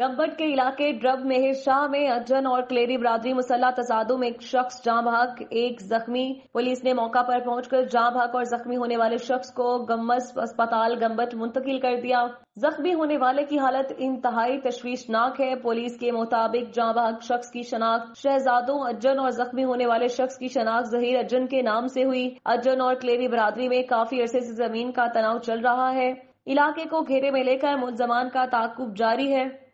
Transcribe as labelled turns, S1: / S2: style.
S1: कम्बट के इलाके ड्रब मेहर शाह में अजन और क्लेरी बरादरी मुसल्ला तजादों में एक शख्स जाम भाग एक जख्मी पुलिस ने मौका पर पहुंचकर जाम भाग और जख्मी होने वाले शख्स को गम्बस अस्पताल गम्बट मुंतकिल कर दिया जख्मी होने वाले की हालत इंतहाई तशवीशनाक है पुलिस के मुताबिक जाम भाग शख्स की शनाख्त शहजादों अजन और जख्मी होने वाले शख्स की शनाख्त जहीर अजन के नाम से हुई अज्जन और क्लेरी बरादरी में काफी अरसे से जमीन का तनाव चल रहा है इलाके को घेरे में लेकर मुलजमान का ताकुब जारी है